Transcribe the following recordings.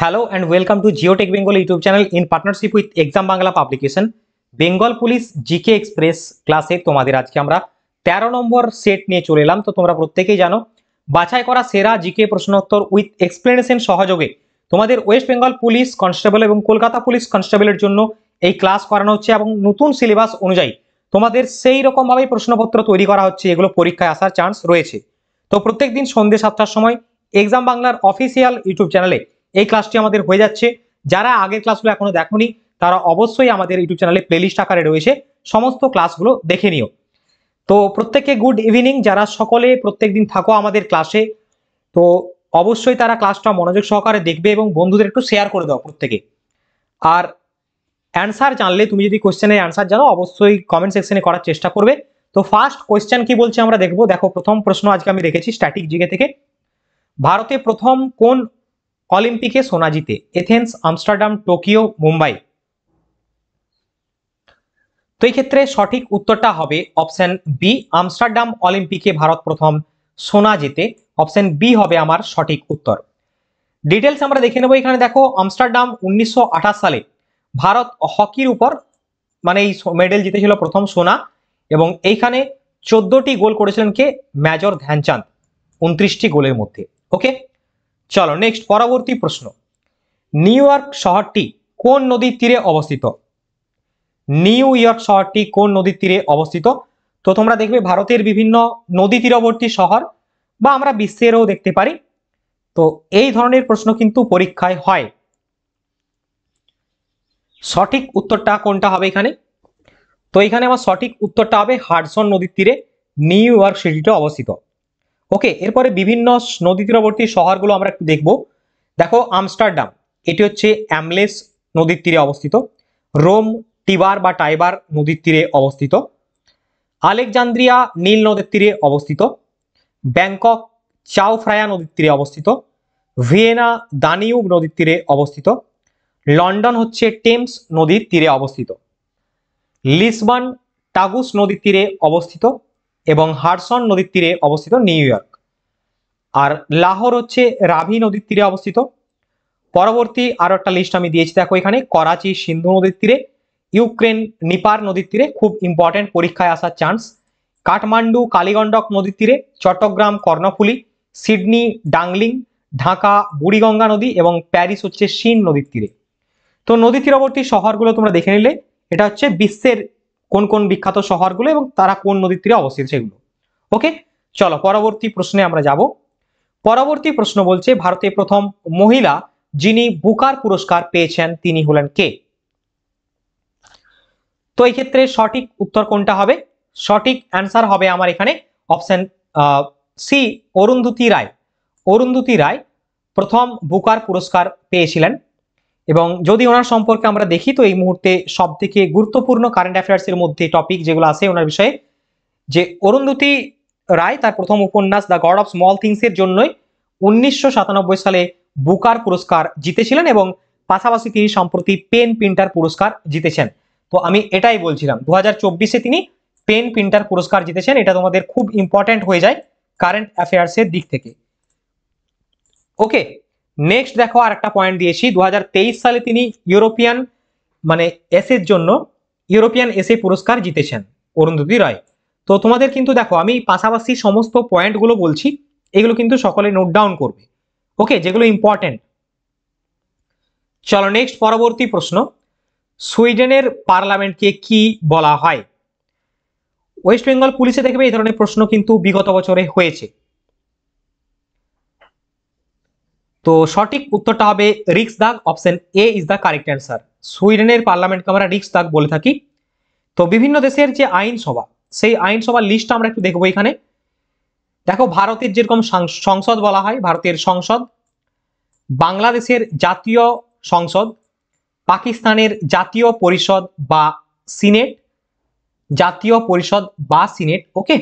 hello and welcome to Geotech Bengal YouTube channel in partnership with exam Bangla publication Bengal police GK express ক্লাসে তোমাদের আজকে আমরা ১৩ নম্বর set নিয়ে চলে এলাম তো তোমরা প্রত্যেকেই জানো বাছাই করা সেরা জিকে প্রশ্নোত্তর উইথ এক্সপ্লেনেশন সহযোগে তোমাদের ওয়েস্ট বেঙ্গল পুলিশ কনস্টেবল এবং কলকাতা পুলিশ কনস্টেবলের জন্য এই ক্লাস করানো হচ্ছে এবং নতুন সিলেবাস অনুযায়ী তোমাদের সেই রকমভাবেই প্রশ্নপত্র তৈরি করা হচ্ছে এগুলো পরীক্ষায় আসার চান্স রয়েছে তো প্রত্যেক দিন সন্ধ্যে সাতটার সময় এক্সাম বাংলার অফিসিয়াল ইউটিউব চ্যানেলে এই ক্লাসটি আমাদের হয়ে যাচ্ছে যারা আগের ক্লাসগুলো এখনো দেখনি তারা অবশ্যই আমাদের ইউটিউব চ্যানেলে প্লেলিস্ট আকারে রয়েছে সমস্ত ক্লাসগুলো দেখে নিও তো প্রত্যেককে গুড ইভিনিং যারা সকলে প্রত্যেক দিন থাকো আমাদের ক্লাসে তো অবশ্যই তারা ক্লাসটা মনোযোগ সহকারে দেখবে এবং বন্ধুদের একটু শেয়ার করে দাও প্রত্যেকে আর অ্যান্সার জানলে তুমি যদি কোয়েশ্চেনের অ্যান্সার জানো অবশ্যই কমেন্ট সেকশনে করার চেষ্টা করবে তো ফার্স্ট কোয়েশ্চেন কি বলছে আমরা দেখবো দেখো প্রথম প্রশ্ন আজকে আমি রেখেছি স্ট্যাটিক জিকে থেকে ভারতে প্রথম কোন অলিম্পিকে সোনা জিতে এথেন্স আমস্টারডাম টোকিও মুম্বাই তো এই ক্ষেত্রে সঠিক উত্তরটা হবে অপশন বি আমস্টারডাম অলিম্পিকে ভারত প্রথম সোনা জিতে অপশন বি হবে আমার সঠিক উত্তর ডিটেলস আমরা দেখে নেব এখানে দেখো আমস্টারডাম উনিশশো সালে ভারত হকির উপর মানে এই মেডেল জিতেছিল প্রথম সোনা এবং এইখানে চোদ্দটি গোল করেছিলেন কে মেজর ধ্যানচাঁদ উনত্রিশটি গোলের মধ্যে ওকে চলো নেক্সট পরবর্তী প্রশ্ন নিউ ইয়র্ক শহরটি কোন নদীর তীরে অবস্থিত নিউ ইয়র্ক শহরটি কোন নদীর তীরে অবস্থিত তো তোমরা দেখবে ভারতের বিভিন্ন নদী তীরবর্তী শহর বা আমরা বিশ্বেরও দেখতে পারি তো এই ধরনের প্রশ্ন কিন্তু পরীক্ষায় হয় সঠিক উত্তরটা কোনটা হবে এখানে তো এখানে আমার সঠিক উত্তরটা হবে হার্সন নদীর তীরে নিউ ইয়র্ক সিটিটা অবস্থিত ওকে এরপরে বিভিন্ন নদী তীরবর্তী শহরগুলো আমরা একটু দেখবো দেখো আমস্টারডাম এটি হচ্ছে অ্যামলেস নদীর তীরে অবস্থিত রোম টিবার বা টাইবার নদীর তীরে অবস্থিত আলেকজান্দ্রিয়া নীল নদীর তীরে অবস্থিত ব্যাংকক চাওফ্রায়া নদীর তীরে অবস্থিত ভিয়েনা দানিউব নদীর তীরে অবস্থিত লন্ডন হচ্ছে টেমস নদীর তীরে অবস্থিত লিসবান টাগুস নদীর তীরে অবস্থিত এবং হারসন নদীর তীরে অবস্থিত নিউ ইয়র্ক আর লাহোর হচ্ছে রাভি নদীর তীরে অবস্থিত পরবর্তী আরো একটা লিস্ট আমি দিয়েছি দেখো এখানে করাচি সিন্ধু নদীর তীরে ইউক্রেন নিপার নদীর তীরে খুব ইম্পর্টেন্ট পরীক্ষায় আসার চান্স কাঠমান্ডু কালীগণ্ডক নদীর তীরে চট্টগ্রাম কর্ণফুলি সিডনি ডাংলিং ঢাকা বুড়িগঙ্গা নদী এবং প্যারিস হচ্ছে সিন নদীর তীরে তো নদী তীরবর্তী শহরগুলো তোমরা দেখে নিলে এটা হচ্ছে বিশ্বের কোন কোন বিখ্যাত শহরগুলো এবং তারা কোন নদীর তীরে অবস্থিত সেগুলো ওকে চলো পরবর্তী প্রশ্নে আমরা যাব পরবর্তী প্রশ্ন বলছে ভারতে প্রথম মহিলা যিনি বুকার পুরস্কার পেয়েছেন তিনি হলেন কে তো এই ক্ষেত্রে সঠিক উত্তর কোনটা হবে সঠিক অ্যান্সার হবে আমার এখানে অপশন সি অরুন্ধতী রায় অরুন্ধতী রায় প্রথম বুকার পুরস্কার পেয়েছিলেন এবং যদি ওনার সম্পর্কে আমরা দেখি তো এই মুহূর্তে সব থেকে গুরুত্বপূর্ণ কারেন্ট অ্যাফেয়ার্সের মধ্যে টপিক যেগুলো আছে ওনার বিষয়ে যে অরুন্ধতি রায় তার প্রথম উপন্যাস দ্য গড অফ স্মল থিংসের জন্যই উনিশশো সালে বুকার পুরস্কার জিতেছিলেন এবং পাশাপাশি তিনি সম্প্রতি পেন প্রিন্টার পুরস্কার জিতেছেন তো আমি এটাই বলছিলাম দু হাজার তিনি পেন প্রিন্টার পুরস্কার জিতেছেন এটা তোমাদের খুব ইম্পর্ট্যান্ট হয়ে যায় কারেন্ট অ্যাফেয়ার্সের দিক থেকে ওকে নেক্সট দেখো আর একটা পয়েন্ট দিয়েছি দু সালে তিনি ইউরোপিয়ান মানে এসের জন্য ইউরোপিয়ান এসে পুরস্কার জিতেছেন অরুন্ধতি রায় তো তোমাদের কিন্তু দেখো আমি পাশাপাশি সমস্ত পয়েন্টগুলো বলছি এগুলো কিন্তু সকলে নোট ডাউন করবে ওকে যেগুলো ইম্পর্টেন্ট চলো নেক্সট পরবর্তী প্রশ্ন সুইডেনের পার্লামেন্টকে কি বলা হয় ওয়েস্ট বেঙ্গল পুলিশে দেখবে এই ধরনের প্রশ্ন কিন্তু বিগত বছরে হয়েছে তো সঠিক উত্তরটা হবে Riksdag option A is the correct answer সুইডেনের পার্লামেন্টকে আমরা রিক্স দাগ বলে থাকি তো বিভিন্ন দেশের যে আইনসভা সেই আইনসভার লিস্টটা আমরা একটু দেখবো এখানে দেখো ভারতের যেরকম সংসদ বলা হয় ভারতের সংসদ বাংলাদেশের জাতীয় সংসদ পাকিস্তানের জাতীয় পরিষদ বা সিনেট জাতীয় পরিষদ বা সিনেট ওকে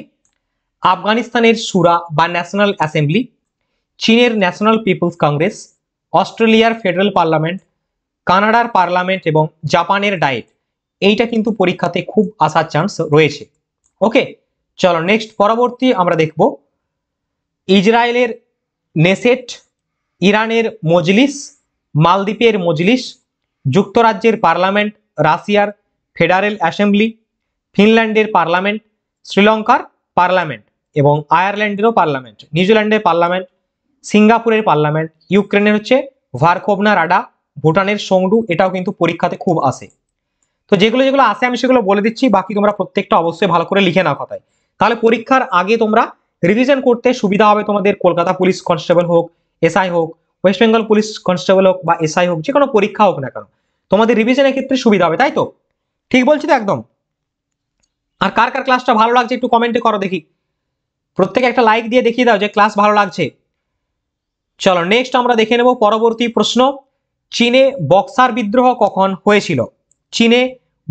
আফগানিস্তানের সুরা বা ন্যাশনাল অ্যাসেম্বলি চীনের ন্যাশনাল পিপলস কংগ্রেস অস্ট্রেলিয়ার ফেডারেল পার্লামেন্ট কানাডার পার্লামেন্ট এবং জাপানের ডায়েট এইটা কিন্তু পরীক্ষাতে খুব আসার চান্স রয়েছে ওকে চলো নেক্সট পরবর্তী আমরা দেখব ইসরায়েলের নেসেট ইরানের মজলিস মালদ্বীপের মজলিস যুক্তরাজ্যের পার্লামেন্ট রাশিয়ার ফেডারেল অ্যাসেম্বলি ফিনল্যান্ডের পার্লামেন্ট শ্রীলঙ্কার পার্লামেন্ট এবং আয়ারল্যান্ডেরও পার্লামেন্ট নিউজিল্যান্ডের পার্লামেন্ট সিঙ্গাপুরের পার্লামেন্ট ইউক্রেনের হচ্ছে ভারকোভনা রাডা ভুটানের সংডু এটাও কিন্তু পরীক্ষাতে খুব আসে তো যেগুলো যেগুলো আসে আমি সেগুলো বলে দিচ্ছি বাকি তোমরা প্রত্যেকটা অবশ্যই ভালো করে লিখে নাও কথায় তাহলে পরীক্ষার আগে তোমরা রিভিশন করতে সুবিধা হবে তোমাদের কলকাতা পুলিশ কনস্টেবল হোক এসআই হোক ওয়েস্ট বেঙ্গল পুলিশ কনস্টেবল হোক বা এসআই হোক যে কোনো পরীক্ষা হোক না কেন তোমাদের রিভিশনের ক্ষেত্রে সুবিধা হবে তাই তো ঠিক বলছি তো একদম আর কার কার ক্লাসটা ভালো লাগছে একটু কমেন্টে করো দেখি প্রত্যেকে একটা লাইক দিয়ে দেখিয়ে দাও যে ক্লাস ভালো লাগছে চলো নেক্সট আমরা দেখে নেব পরবর্তী প্রশ্ন চীনে বক্সার বিদ্রোহ কখন হয়েছিল চীনে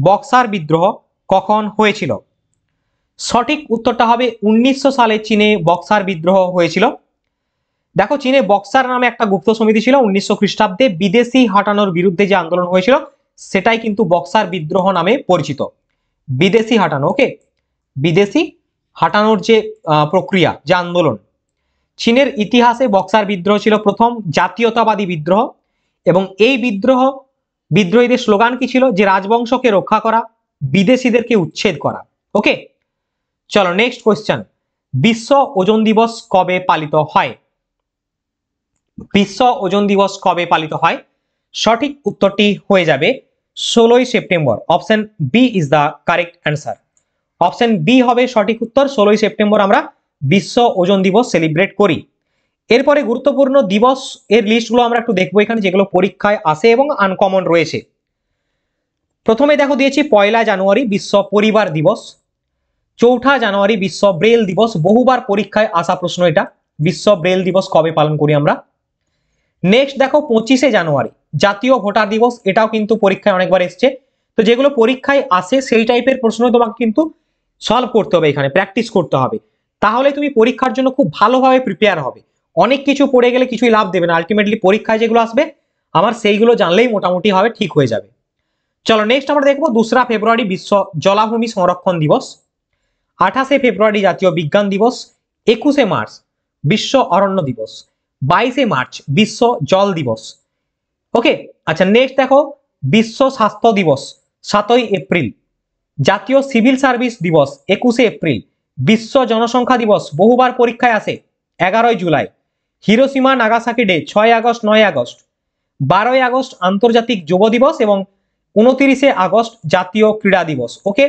বক্সার বিদ্রোহ কখন হয়েছিল সঠিক উত্তরটা হবে উনিশশো সালে চীনে বক্সার বিদ্রোহ হয়েছিল দেখো চীনে বক্সার নামে একটা গুপ্ত সমিতি ছিল উনিশশো খ্রিস্টাব্দে বিদেশি হাঁটানোর বিরুদ্ধে যে আন্দোলন হয়েছিল সেটাই কিন্তু বক্সার বিদ্রোহ নামে পরিচিত বিদেশি হাঁটানো ওকে বিদেশি হাঁটানোর যে প্রক্রিয়া যে আন্দোলন চীনের ইতিহাসে বক্সার বিদ্রোহ ছিল প্রথম জাতীয়তাবাদী বিদ্রোহ এবং এই বিদ্রোহ বিদ্রোহীদের স্লোগান কি ছিল যে রাজবংশকে রক্ষা করা বিদেশিদেরকে উচ্ছেদ করা ওকে চলো নেক্সট কোয়েশ্চেন বিশ্ব ওজন দিবস কবে পালিত হয় বিশ্ব ওজন দিবস কবে পালিত হয় সঠিক উত্তরটি হয়ে যাবে ষোলোই September option B is the correct answer option B হবে সঠিক উত্তর ষোলোই সেপ্টেম্বর আমরা বিশ্ব ওজন দিবস সেলিব্রেট করি এরপরে গুরুত্বপূর্ণ দিবস এর লিস্টগুলো আমরা একটু দেখবো এখানে যেগুলো পরীক্ষায় আসে এবং আনকমন রয়েছে প্রথমে দেখো দিয়েছি পয়লা জানুয়ারি বিশ্ব পরিবার দিবস চৌঠা জানুয়ারি বিশ্ব ব্রেল দিবস বহুবার পরীক্ষায় আসা প্রশ্ন এটা বিশ্ব ব্রেল দিবস কবে পালন করি আমরা নেক্সট দেখো পঁচিশে জানুয়ারি জাতীয় ভোটার দিবস এটাও কিন্তু পরীক্ষায় অনেকবার এসছে তো যেগুলো পরীক্ষায় আসে সেই টাইপের প্রশ্ন তোমাকে কিন্তু সলভ করতে হবে এখানে প্র্যাকটিস করতে হবে তাহলে তুমি পরীক্ষার জন্য খুব ভালোভাবে প্রিপেয়ার হবে অনেক কিছু পড়ে গেলে কিছুই লাভ দেবে না আলটিমেটলি পরীক্ষায় যেগুলো আসবে আমার সেইগুলো জানলেই মোটামুটি হবে ঠিক হয়ে যাবে চলো নেক্সট আমরা দেখবো দোসরা ফেব্রুয়ারি বিশ্ব জলাভূমি সংরক্ষণ দিবস আঠাশে ফেব্রুয়ারি জাতীয় বিজ্ঞান দিবস একুশে মার্চ বিশ্ব অরণ্য দিবস বাইশে মার্চ বিশ্ব জল দিবস ওকে আচ্ছা নেক্সট দেখো বিশ্ব স্বাস্থ্য দিবস সাতই এপ্রিল জাতীয় সিভিল সার্ভিস দিবস একুশে এপ্রিল বিশ্ব জনসংখ্যা দিবস বহুবার পরীক্ষায় আসে এগারোই জুলাই হিরোসীমা নাগাসাকি ডে ছয় আগস্ট নয় আগস্ট বারোই আগস্ট আন্তর্জাতিক যুব দিবস এবং উনতিরিশে আগস্ট জাতীয় ক্রীড়া দিবস ওকে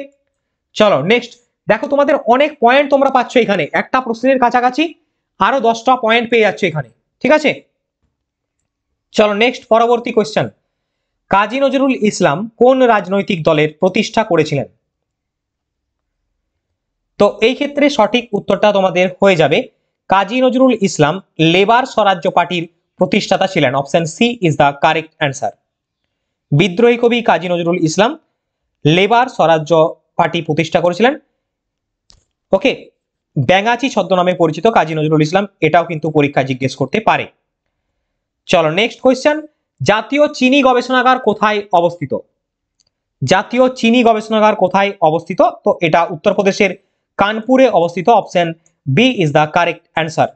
চলো নেক্সট দেখো তোমাদের অনেক পয়েন্ট তোমরা পাচ্ছ এখানে একটা প্রশ্নের কাছাকাছি আরো দশটা পয়েন্ট পেয়ে যাচ্ছ এখানে ঠিক আছে চলো নেক্সট পরবর্তী কোয়েশ্চেন কাজী নজরুল ইসলাম কোন রাজনৈতিক দলের প্রতিষ্ঠা করেছিলেন তো এই ক্ষেত্রে সঠিক উত্তরটা তোমাদের হয়ে যাবে কাজী নজরুল ইসলাম লেবার স্বরাজ্য পার্টির প্রতিষ্ঠাতা ছিলেন option C is the correct answer বিদ্রোহী কবি কাজী নজরুল ইসলাম লেবার স্বরাজ্য পার্টি প্রতিষ্ঠা করেছিলেন ওকে ব্যাঙাচি ছদ্মনামে পরিচিত কাজী নজরুল ইসলাম এটাও কিন্তু পরীক্ষা জিজ্ঞেস করতে পারে চলো নেক্সট কোয়েশ্চেন জাতীয় চিনি গবেষণাগার কোথায় অবস্থিত জাতীয় চিনি গবেষণাগার কোথায় অবস্থিত তো এটা উত্তরপ্রদেশের কানপুরে অবস্থিত option B is the correct answer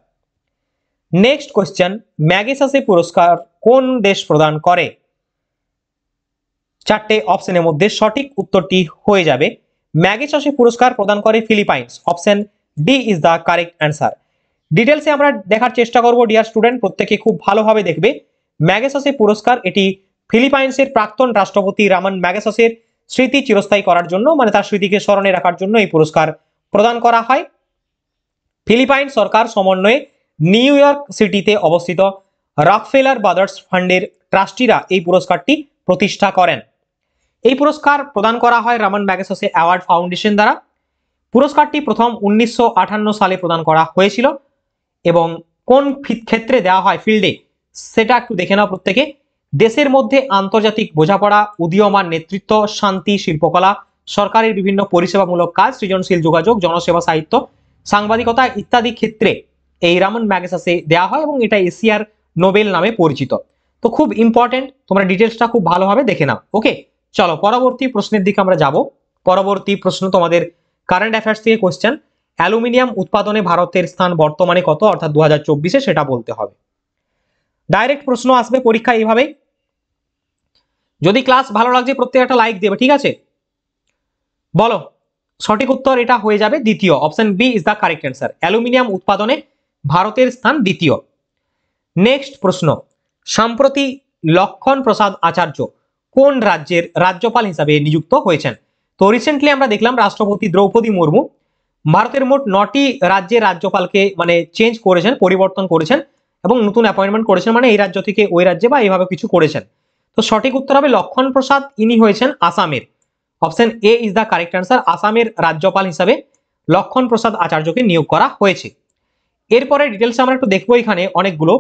next question Magsaysay পুরস্কার কোন দেশ প্রদান করে চারটে অপশনের মধ্যে সঠিক উত্তরটি হয়ে যাবে ম্যাগেসাসে পুরস্কার প্রদান করে Philippines option D is the correct answer ডিটেলসে আমরা দেখার চেষ্টা করব ডিয়ার স্টুডেন্ট প্রত্যেকে খুব ভালোভাবে দেখবে ম্যাগেসাসে পুরস্কার এটি ফিলিপাইন্সের প্রাক্তন রাষ্ট্রপতি রামান ম্যাগেসাসের স্মৃতি চিরস্থায়ী করার জন্য মানে তার স্মৃতিকে স্মরণে রাখার জন্য এই পুরস্কার প্রদান করা হয় ফিলিপাইন সরকার সমন্বয়ে নিউ ইয়র্ক সিটিতে অবস্থিত রাফেলার ব্রাদার্স ফান্ডের ট্রাস্টিরা এই পুরস্কারটি প্রতিষ্ঠা করেন এই পুরস্কার প্রদান করা হয় রামান ম্যাগাসে অ্যাওয়ার্ড ফাউন্ডেশন দ্বারা পুরস্কারটি প্রথম উনিশশো সালে প্রদান করা হয়েছিল এবং কোন ক্ষেত্রে দেওয়া হয় ফিল্ডে সেটা একটু দেখে নাও প্রত্যেকে দেশের মধ্যে আন্তর্জাতিক বোঝাপড়া উদীয়মান নেতৃত্ব শান্তি শিল্পকলা সরকারের বিভিন্ন পরিষেবামূলক কাজ সৃজনশীল যোগাযোগ জনসেবা সাহিত্য সাংবাদিকতা ইত্যাদি ক্ষেত্রে এই রামন ম্যাগাসাসে দেওয়া হয় এবং এটা এশিয়ার নোবেল নামে পরিচিত তো খুব ইম্পর্টেন্ট তোমরা ডিটেলসটা খুব ভালোভাবে দেখে নাও ওকে চলো পরবর্তী প্রশ্নের দিকে আমরা যাব পরবর্তী প্রশ্ন তোমাদের কারেন্ট অ্যাফেয়ার্স থেকে কোশ্চেন অ্যালুমিনিয়াম উৎপাদনে ভারতের স্থান বর্তমানে কত অর্থাৎ দু হাজার সেটা বলতে হবে ডাইরেক্ট প্রশ্ন আসবে পরীক্ষা এইভাবেই যদি ক্লাস ভালো লাগছে প্রত্যেকটা লাইক দেবে ঠিক আছে বলো সঠিক উত্তর এটা হয়ে যাবে দ্বিতীয় option B is the correct answer aluminium উৎপাদনে ভারতের স্থান দ্বিতীয় নেক্সট প্রশ্ন সম্প্রতি লক্ষণ প্রসাদ আচার্য কোন রাজ্যের রাজ্যপাল হিসাবে নিযুক্ত হয়েছেন তো রিসেন্টলি আমরা দেখলাম রাষ্ট্রপতি দ্রৌপদী মুর্মু ভারতের মোট নটি রাজ্যের রাজ্যপালকে মানে চেঞ্জ করেছেন পরিবর্তন করেছেন এবং নতুন অ্যাপয়েন্টমেন্ট করেছেন মানে এই রাজ্য থেকে ওই রাজ্যে বা এইভাবে কিছু করেছেন তো সঠিক উত্তর হবে লক্ষণ প্রসাদ ইনি হয়েছেন আসামের option A is the correct answer আসামের রাজ্যপাল হিসাবে লক্ষণ প্রসাদ আচার্যকে নিয়োগ করা হয়েছে এরপরে ডিটেলস আমরা একটু দেখবো এখানে অনেকগুলো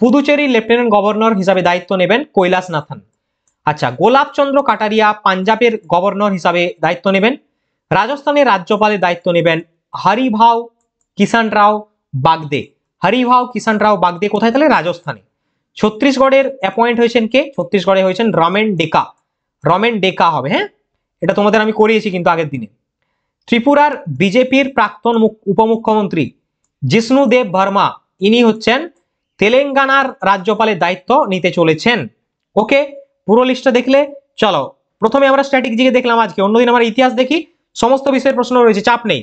পুদুচেরি লেফটেন্যান্ট গভর্নর হিসাবে দায়িত্ব নেবেন কৈলাস নাথান আচ্ছা গোলাপচন্দ্র কাটারিয়া পাঞ্জাবের গভর্নর হিসাবে দায়িত্ব নেবেন রাজস্থানের রাজ্যপালের দায়িত্ব নেবেন হরিভাও কিষান রাও বাগদে হরিভাও কিষান রাও বাগদে কোথায় তাহলে রাজস্থানে ছত্তিশগড়ের অ্যাপয়েন্ট হয়েছেন কে ছত্তিশগড়ে হয়েছেন রমেন ডেকা রমেন ডেকা হবে হ্যাঁ এটা তোমাদের আমি করিয়েছি কিন্তু আগের দিনে ত্রিপুরার বিজেপির প্রাক্তন উপমুখ্যমন্ত্রী জিষ্ণু দেব ভার্মা ইনি হচ্ছেন তেলেঙ্গানার রাজ্যপালের দায়িত্ব নিতে চলেছেন ওকে পুরো লিস্টটা দেখলে চলো প্রথমে আমরা স্ট্র্যাটেজিকে দেখলাম আজকে অন্যদিন আমরা ইতিহাস দেখি সমস্ত বিষয়ের প্রশ্ন রয়েছে চাপ নেই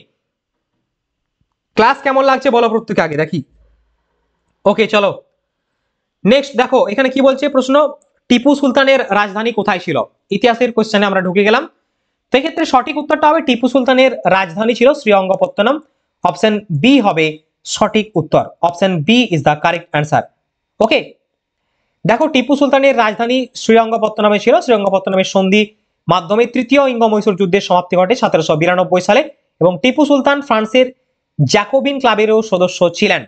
ক্লাস কেমন লাগছে বলো প্রত্যেকে আগে দেখি ওকে চলো নেক্সট দেখো এখানে কি বলছে প্রশ্ন টিপু সুলতানের রাজধানী কোথায় ছিল ইতিহাসের কোশ্চেনে আমরা ঢুকে গেলাম সেক্ষেত্রে সঠিক উত্তরটা হবে টিপু সুলতানের রাজধানী ছিল শ্রীঅঙ্গপত্তনম অপশন বি হবে সঠিক উত্তর option B is the correct answer okay দেখো টিপু সুলতানের রাজধানী শ্রীঅঙ্গপত্তনমে ছিল শ্রীঅঙ্গপত্তনমের সন্ধি মাধ্যমে তৃতীয় ইঙ্গ মহীশূর যুদ্ধের সমাপ্তি ঘটে সতেরোশো বিরানব্বই সালে এবং টিপু সুলতান ফ্রান্সের জ্যাকোবিন ক্লাবেরও সদস্য ছিলেন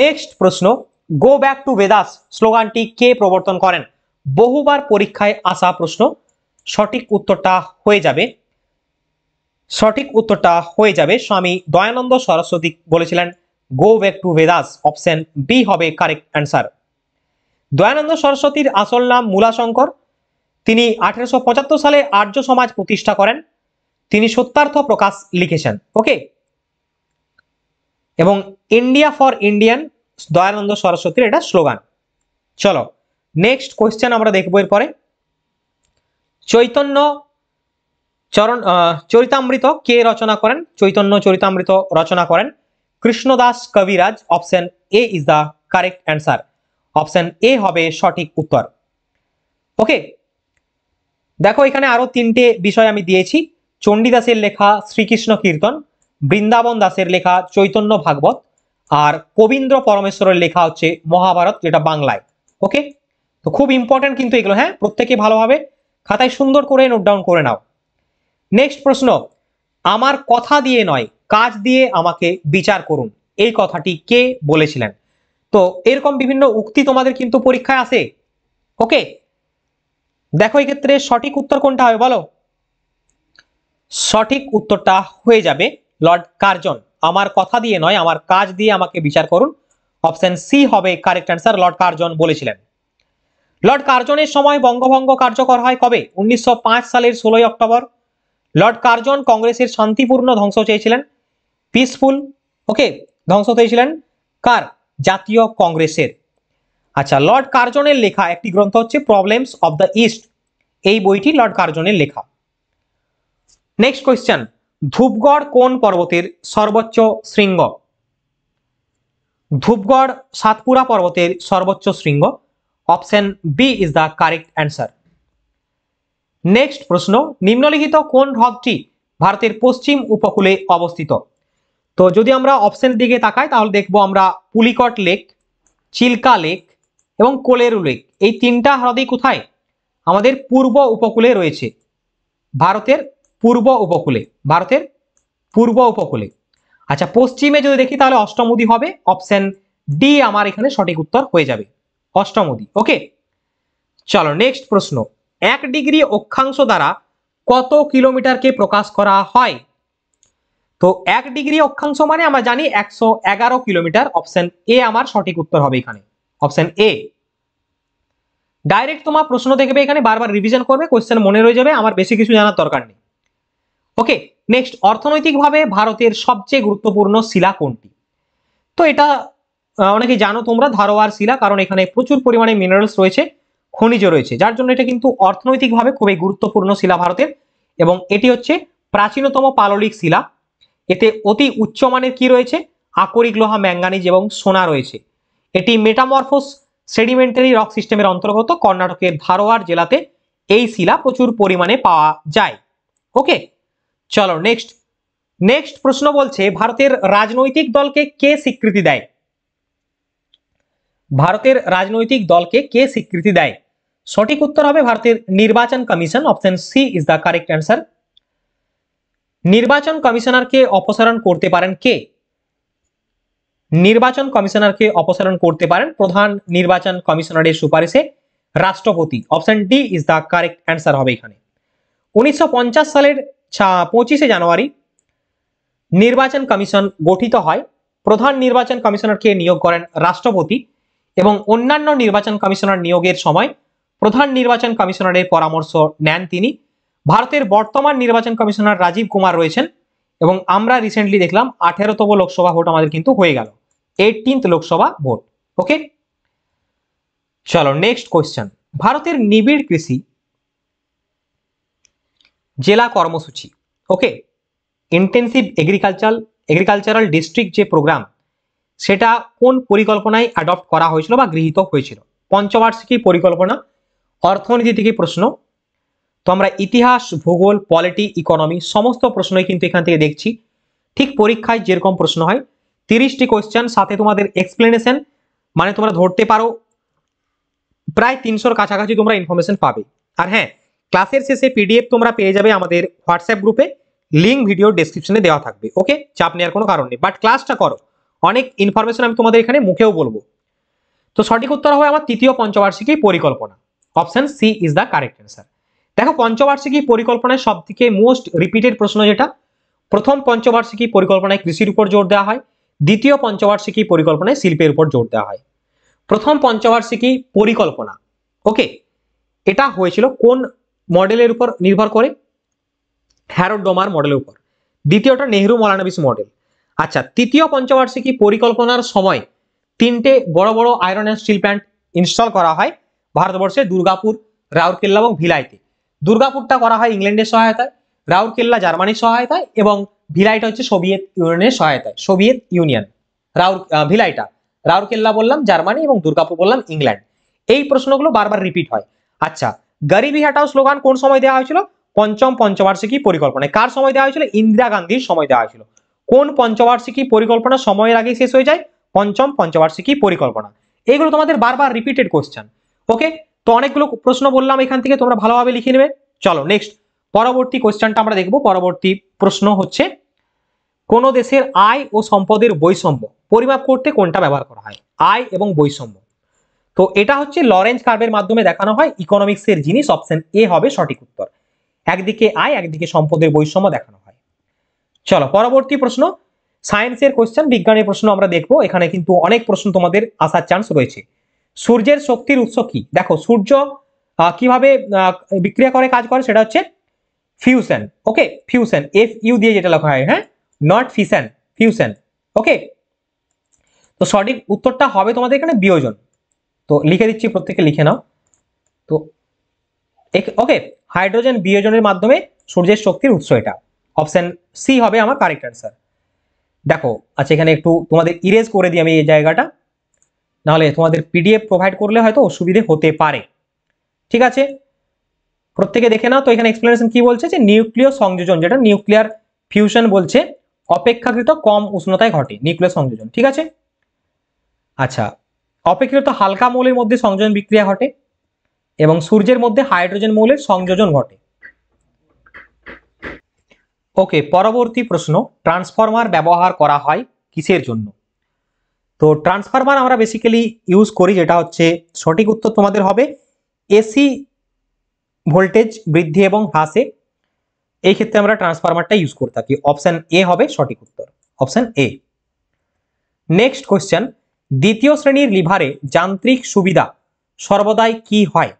নেক্সট প্রশ্ন গো ব্যাক টু বেদাস স্লোগানটি কে প্রবর্তন করেন বহুবার পরীক্ষায় আসা প্রশ্ন সঠিক উত্তরটা হয়ে যাবে সঠিক উত্তরটা হয়ে যাবে স্বামী দয়ানন্দ সরস্বতী বলেছিলেন go back to Vedas option B হবে কারেক্ট অ্যান্সার দয়ানন্দ সরস্বতীর আসল নাম মূলাশঙ্কর তিনি আঠেরোশো সালে আর্য সমাজ প্রতিষ্ঠা করেন তিনি সত্যার্থ প্রকাশ লিখেছেন ওকে এবং ইন্ডিয়া ফর ইন্ডিয়ান দয়ানন্দ সরস্বতীর এটা স্লোগান চলো নেক্সট কোয়েশ্চেন আমরা দেখবো এরপরে চৈতন্য চরণ চরিতামৃত কে রচনা করেন চৈতন্য চরিতামৃত রচনা করেন Krishnadas Kaviraj option A is the correct answer option A হবে সঠিক উত্তর ওকে দেখো এখানে আরো তিনটে বিষয় আমি দিয়েছি চণ্ডীদাসের লেখা শ্রীকৃষ্ণ কীর্তন বৃন্দাবন দাসের লেখা চৈতন্য ভাগবত আর কবীন্দ্র পরমেশ্বরের লেখা হচ্ছে মহাভারত যেটা বাংলায় ওকে তো খুব ইম্পর্টেন্ট কিন্তু এগুলো হ্যাঁ প্রত্যেকে ভালোভাবে খাতায় সুন্দর করে নোট ডাউন করে নাও নেক্সট প্রশ্ন আমার কথা দিয়ে নয় কাজ দিয়ে আমাকে বিচার করুন এই কথাটি কে বলেছিলেন তো এরকম বিভিন্ন উক্তি তোমাদের কিন্তু পরীক্ষায় আসে ওকে দেখো এক্ষেত্রে সঠিক উত্তর কোনটা হবে বলো সঠিক উত্তরটা হয়ে যাবে লর্ড কার্জন আমার কথা দিয়ে নয় আমার কাজ দিয়ে আমাকে বিচার করুন অপশন সি হবে কারেক্ট অ্যান্সার লর্ড কার্জন বলেছিলেন লর্ড কার্জনের সময় বঙ্গভঙ্গ কার্যকর হয় কবে উনিশশো সালের ষোলোই অক্টোবর লর্ড কার্জন কংগ্রেসের শান্তিপূর্ণ ধ্বংস চেয়েছিলেন পিসফুল ওকে ধ্বংস চেয়েছিলেন কার জাতীয় কংগ্রেসের আচ্ছা লর্ড কার্জনের লেখা একটি গ্রন্থ হচ্ছে প্রবলেমস অব দ্য ইস্ট এই বইটি লর্ড কার্জনের লেখা নেক্সট কোয়েশ্চেন ধূপগড় কোন পর্বতের সর্বোচ্চ শৃঙ্গ ধূপগড় সাতপুরা পর্বতের সর্বোচ্চ শৃঙ্গ option B is the correct answer next প্রশ্ন নিম্নলিখিত কোন হ্রদটি ভারতের পশ্চিম উপকূলে অবস্থিত তো যদি আমরা অপশনের দিকে তাকাই তাহলে দেখব আমরা পুলিকট লেক চিল্কা লেক এবং কোলেরু লেক এই তিনটা হ্রদই কোথায় আমাদের পূর্ব উপকূলে রয়েছে ভারতের পূর্ব উপকূলে ভারতের পূর্ব উপকূলে আচ্ছা পশ্চিমে যদি দেখি তাহলে অষ্টমুদি হবে অপশন ডি আমার এখানে সঠিক উত্তর হয়ে যাবে অষ্টমদি ওকে চলো নেক্সট প্রশ্ন এক ডিগ্রি অক্ষাংশ দ্বারা কত কিলোমিটারকে প্রকাশ করা হয় তো এক ডিগ্রি অক্ষাংশ মানে আমরা জানি একশো এগারো কিলোমিটার অপশন এ আমার সঠিক উত্তর হবে এখানে অপশন এ ডাইরেক্ট তোমার প্রশ্ন দেখবে এখানে বারবার রিভিশন করবে কোয়েশ্চেন মনে রয়ে যাবে আমার বেশি কিছু জানার দরকার নেই ওকে নেক্সট অর্থনৈতিকভাবে ভারতের সবচেয়ে গুরুত্বপূর্ণ শিলা কোনটি তো এটা অনেকে জানো তোমরা ধারোয়ার শিলা কারণ এখানে প্রচুর পরিমাণে মিনারেলস রয়েছে খনিজ রয়েছে যার জন্য এটা কিন্তু অর্থনৈতিকভাবে খুবই গুরুত্বপূর্ণ শিলা ভারতের এবং এটি হচ্ছে প্রাচীনতম পাললিক শিলা এতে অতি উচ্চমানের কি রয়েছে আকরিক লোহা ম্যাঙ্গানিজ এবং সোনা রয়েছে এটি মেটামরফোস সেডিমেন্টারি রক সিস্টেমের অন্তর্গত কর্ণাটকের ধারোয়ার জেলাতে এই শিলা প্রচুর পরিমাণে পাওয়া যায় ওকে চলো নেক্সট নেক্সট প্রশ্ন বলছে ভারতের রাজনৈতিক দলকে কে স্বীকৃতি দেয় ভারতের রাজনৈতিক দলকে কে স্বীকৃতি দেয় সঠিক উত্তর হবে ভারতের নির্বাচন commission option C is the correct answer নির্বাচন কমিশনারকে অপসারণ করতে পারেন কে নির্বাচন কমিশনারকে অপসারণ করতে পারেন প্রধান নির্বাচন কমিশনারের সুপারিশে রাষ্ট্রপতি option D is the correct answer হবে এখানে উনিশশো সালের পঁচিশে জানুয়ারি নির্বাচন কমিশন গঠিত হয় প্রধান নির্বাচন কমিশনারকে নিয়োগ করেন রাষ্ট্রপতি এবং অন্যান্য নির্বাচন কমিশনার নিয়োগের সময় প্রধান নির্বাচন কমিশনারের পরামর্শ নেন তিনি ভারতের বর্তমান নির্বাচন কমিশনার রাজীব কুমার রয়েছেন এবং আমরা রিসেন্টলি দেখলাম আঠেরোতম লোকসভা ভোট আমাদের কিন্তু হয়ে গেল এইটিনথ লোকসভা ভোট ওকে চলো নেক্সট কোয়েশ্চেন ভারতের নিবিড় কৃষি জেলা কর্মসূচি okay intensive agriculture agricultural district যে প্রোগ্রাম সেটা কোন পরিকল্পনায় অ্যাডপ্ট করা হয়েছিল বা গৃহীত হয়েছিল পঞ্চবার্ষিকী পরিকল্পনা অর্থনীতি থেকে প্রশ্ন তো আমরা ইতিহাস ভূগোল পলিটি ইকোনমি সমস্ত প্রশ্নই কিন্তু এখান থেকে দেখছি ঠিক পরীক্ষায় যেরকম প্রশ্ন হয় তিরিশটি কোয়েশ্চেন সাথে তোমাদের এক্সপ্লেনেশন মানে তোমরা ধরতে পারো প্রায় তিনশোর কাছাকাছি তোমরা ইনফরমেশন পাবে আর হ্যাঁ ক্লাসের শেষে পিডিএফ তোমরা পেয়ে যাবে আমাদের হোয়াটসঅ্যাপ গ্রুপে লিঙ্ক ভিডিও ডেসক্রিপশনে দেওয়া থাকবে ওকে চাপ নেওয়ার কোনো কারণ নেই বাট ক্লাসটা করো অনেক ইনফরমেশন আমি তোমাদের এখানে মুখেও বলবো তো সঠিক উত্তর হবে আমার তৃতীয় পঞ্চবার্ষিকী পরিকল্পনা option C is the correct answer দেখো পঞ্চবার্ষিকী পরিকল্পনায় সব থেকে মোস্ট রিপিটেড প্রশ্ন যেটা প্রথম পঞ্চবার্ষিকী পরিকল্পনায় কৃষির উপর জোর দেওয়া হয় দ্বিতীয় পঞ্চবার্ষিকী পরিকল্পনায় শিল্পের উপর জোর দেওয়া হয় প্রথম পঞ্চবার্ষিকী পরিকল্পনা ওকে এটা হয়েছিল কোন মডেলের উপর নির্ভর করে হ্যারোডোমার মডেলের উপর দ্বিতীয়টা নেহরু মলানবিস মডেল আচ্ছা তৃতীয় পঞ্চবার্ষিকী পরিকল্পনার সময় তিনটে বড় বড় iron and steel plant install করা হয় ভারতবর্ষে দুর্গাপুর রাউরকেল্লা এবং ভিলাইতে দুর্গাপুরটা করা হয় ইংল্যান্ডের সহায়তায় রাউরকেল্লা জার্মানির সহায়তায় এবং ভিলাইটা হচ্ছে সোভিয়েত ইউনিয়নের সহায়তায় সোভিয়েত ইউনিয়ন রাউর ভিলাইটা রাউরকেল্লা বললাম জার্মানি এবং দুর্গাপুর বললাম ইংল্যান্ড এই প্রশ্নগুলো বারবার রিপিট হয় আচ্ছা গরিবি হাটাও স্লোগান কোন সময় দেওয়া হয়েছিল পঞ্চম পঞ্চবার্ষিকী পরিকল্পনায় কার সময় দেওয়া হয়েছিল ইন্দিরা গান্ধীর সময় দেওয়া হয়েছিল কোন পঞ্চবার্ষিকী পরিকল্পনা সময়ের আগেই শেষ হয়ে যায় পঞ্চম পঞ্চবার্ষিকী পরিকল্পনা এইগুলো তোমাদের বারবার রিপিটেড কোশ্চেন ওকে তো অনেকগুলো প্রশ্ন বললাম এখান থেকে তোমরা ভালোভাবে লিখে নেবে চলো নেক্সট পরবর্তী কোশ্চেনটা আমরা দেখব পরবর্তী প্রশ্ন হচ্ছে কোন দেশের আয় ও সম্পদের বৈষম্য পরিমাপ করতে কোনটা ব্যবহার করা হয় আয় এবং বৈষম্য তো এটা হচ্ছে লরেন্স কার্ভের মাধ্যমে দেখানো হয় ইকোনমিক্সের জিনিস অপশন এ হবে সঠিক উত্তর একদিকে আয় একদিকে সম্পদের বৈষম্য দেখানো হয় চলো পরবর্তী প্রশ্ন সায়েন্সের কোয়েশ্চেন বিজ্ঞানের প্রশ্ন আমরা দেখব এখানে কিন্তু অনেক প্রশ্ন তোমাদের আসার চান্স রয়েছে সূর্যের শক্তির উৎস কি দেখো সূর্য কিভাবে বিক্রিয়া করে কাজ করে সেটা হচ্ছে fusion okay fusion F U দিয়ে যেটা লেখা হয় হ্যাঁ নট ফিশন ফিউশন ওকে তো সঠিক উত্তরটা হবে তোমাদের এখানে বিয়োজন তো লিখে দিচ্ছি প্রত্যেকে লিখে নাও তো ওকে হাইড্রোজেন বিয়োজনের মাধ্যমে সূর্যের শক্তির উৎস এটা অপশান সি হবে আমার কারেক্ট অ্যান্সার দেখো আচ্ছা এখানে একটু তোমাদের ইরেজ করে দিই আমি এই জায়গাটা নাহলে তোমাদের পিডিএফ প্রোভাইড করলে হয়তো অসুবিধে হতে পারে ঠিক আছে প্রত্যেকে দেখে নাও তো এখানে এক্সপ্লেনেশন কি বলছে যে নিউক্লিয় সংযোজন যেটা নিউক্লিয়ার ফিউশন বলছে অপেক্ষাকৃত কম উষ্ণতায় ঘটে নিউক্লিয় সংযোজন ঠিক আছে আচ্ছা অপেক্ষাকৃত হালকা মৌলের মধ্যে সংযোজন বিক্রিয়া ঘটে এবং সূর্যের মধ্যে হাইড্রোজেন মৌলের সংযোজন ঘটে ওকে পরবর্তী প্রশ্ন ট্রান্সফরমার ব্যবহার করা হয় কিসের জন্য তো ট্রান্সফরমার আমরা বেসিক্যালি ইউজ করি যেটা হচ্ছে সঠিক উত্তর তোমাদের হবে এসি ভোল্টেজ বৃদ্ধি এবং হ্রাসে এই ক্ষেত্রে আমরা ট্রান্সফরমারটা ইউজ করে থাকি অপশান এ হবে সঠিক উত্তর অপশান এ নেক্সট কোয়েশ্চেন দ্বিতীয় শ্রেণীর লিভারে যান্ত্রিক সুবিধা সর্বদাই কি হয়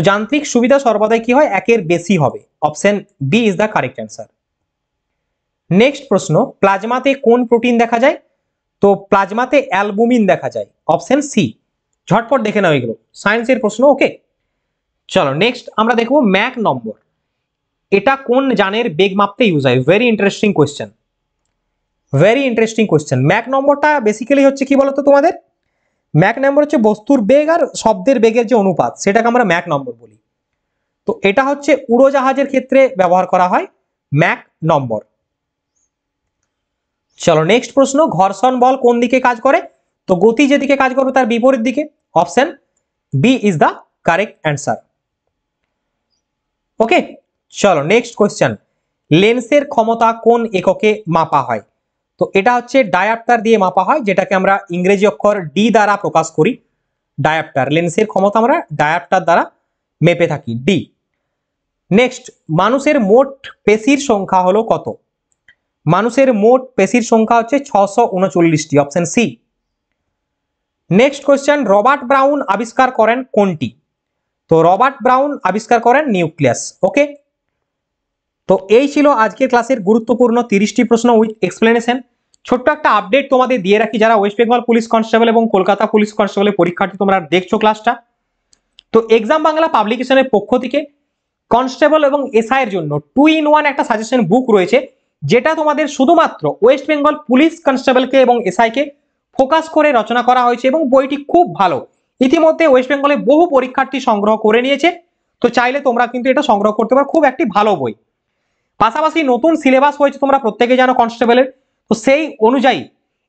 তো যান্ত্রিক সুবিধা সর্বদাই কি হয় একের বেশি হবে option B is the correct answer next প্রশ্ন প্লাজমাতে কোন প্রোটিন দেখা যায় তো প্লাজমাতে অ্যালবুমিন দেখা যায় অপশন সি ঝটপট দেখে নাও এগুলো সায়েন্সের প্রশ্ন ওকে চলো নেক্সট আমরা দেখবো ম্যাক নম্বর এটা কোন যানের বেগ মাপতে ইউজ হয় very interesting question very interesting question Mach নম্বরটা বেসিক্যালি হচ্ছে কি বলতো তোমাদের ম্যাক নম্বর হচ্ছে বস্তুর বেগ আর শব্দের বেগের যে অনুপাত সেটাকে আমরা ম্যাক নম্বর বলি তো এটা হচ্ছে উড়োজাহাজের ক্ষেত্রে ব্যবহার করা হয় ম্যাক নম্বর চলো নেক্সট প্রশ্ন ঘর্ষণ বল কোন দিকে কাজ করে তো গতি যেদিকে কাজ করবে তার বিপরীত দিকে option B is the correct answer okay চলো নেক্সট কোয়েশ্চেন লেন্সের ক্ষমতা কোন এককে মাপা হয় তো এটা হচ্ছে ডায়াপ্টার দিয়ে মাপা হয় যেটাকে আমরা ইংরেজি অক্ষর ডি দ্বারা প্রকাশ করি ডায়াপ্টার লেন্সের ক্ষমতা আমরা ডায়াপ্টার দ্বারা মেপে থাকি ডি নেক্সট মানুষের মোট পেশির সংখ্যা হলো কত মানুষের মোট পেশির সংখ্যা হচ্ছে ছশো উনচল্লিশটি option C next question Robert Brown আবিষ্কার করেন কোনটি তো রবার্ট ব্রাউন আবিষ্কার করেন নিউক্লিয়াস ওকে তো এই ছিল আজকের ক্লাসের গুরুত্বপূর্ণ তিরিশটি প্রশ্ন উইথ এক্সপ্লেনেশন ছোট্ট একটা আপডেট তোমাদের দিয়ে রাখি যারা ওয়েস্ট বেঙ্গল পুলিশ কনস্টেবল এবং কলকাতা পুলিশ কনস্টেবলের পরীক্ষাটি তোমরা দেখছো ক্লাসটা তো এক্সাম বাংলা পাবলিকেশনের পক্ষ থেকে কনস্টেবল এবং এসআই এর জন্য টু ইন ওয়ান একটা সাজেশন বুক রয়েছে যেটা তোমাদের শুধুমাত্র ওয়েস্ট বেঙ্গল পুলিশ কনস্টেবলকে এবং এসআইকে ফোকাস করে রচনা করা হয়েছে এবং বইটি খুব ভালো ইতিমধ্যে ওয়েস্ট বেঙ্গলে বহু পরীক্ষার্থী সংগ্রহ করে নিয়েছে তো চাইলে তোমরা কিন্তু এটা সংগ্রহ করতে পারো খুব একটি ভালো বই পাশাপাশি নতুন সিলেবাস হয়েছে তোমরা প্রত্যেকে জানো কনস্টেবলের তো সেই অনুযায়ী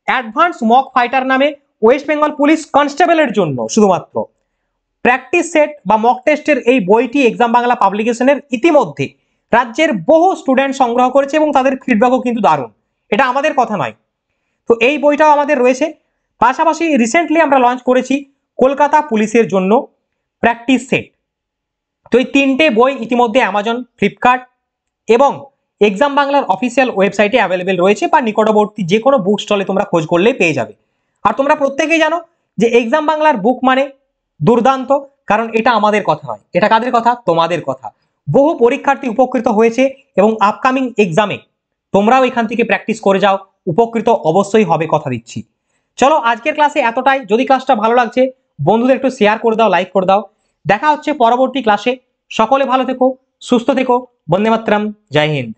অ্যাডভান্স মক ফাইটার নামে ওয়েস্ট বেঙ্গল পুলিশ কনস্টেবলের জন্য শুধুমাত্র প্র্যাকটিস সেট বা মক টেস্টের এই বইটি এক্সাম বাংলা পাবলিকেশনের ইতিমধ্যে রাজ্যের বহু স্টুডেন্ট সংগ্রহ করেছে এবং তাদের ফিডব্যাকও কিন্তু দারুণ এটা আমাদের কথা নয় তো এই বইটাও আমাদের রয়েছে পাশাপাশি রিসেন্টলি আমরা লঞ্চ করেছি কলকাতা পুলিশের জন্য প্র্যাকটিস সেট তো এই তিনটে বই ইতিমধ্যে অ্যামাজন ফ্লিপকার্ট এবং এক্সাম বাংলার অফিসিয়াল ওয়েবসাইটে অ্যাভেলেবেল রয়েছে বা নিকটবর্তী যে কোনো বুক স্টলে তোমরা খোঁজ করলেই পেয়ে যাবে আর তোমরা প্রত্যেকেই জানো যে এক্সাম বাংলার বুক মানে দুর্দান্ত কারণ এটা আমাদের কথা নয় এটা কাদের কথা তোমাদের কথা বহু পরীক্ষার্থী উপকৃত হয়েছে এবং আপকামিং এক্সামে তোমরাও এখান থেকে প্র্যাকটিস করে যাও উপকৃত অবশ্যই হবে কথা দিচ্ছি চলো আজকের ক্লাসে এতটাই যদি ক্লাসটা ভালো লাগছে বন্ধুদের একটু শেয়ার করে দাও লাইক করে দাও দেখা হচ্ছে পরবর্তী ক্লাসে সকলে ভালো থেকো सुस्त देखो बंदे मातरम जय हिंद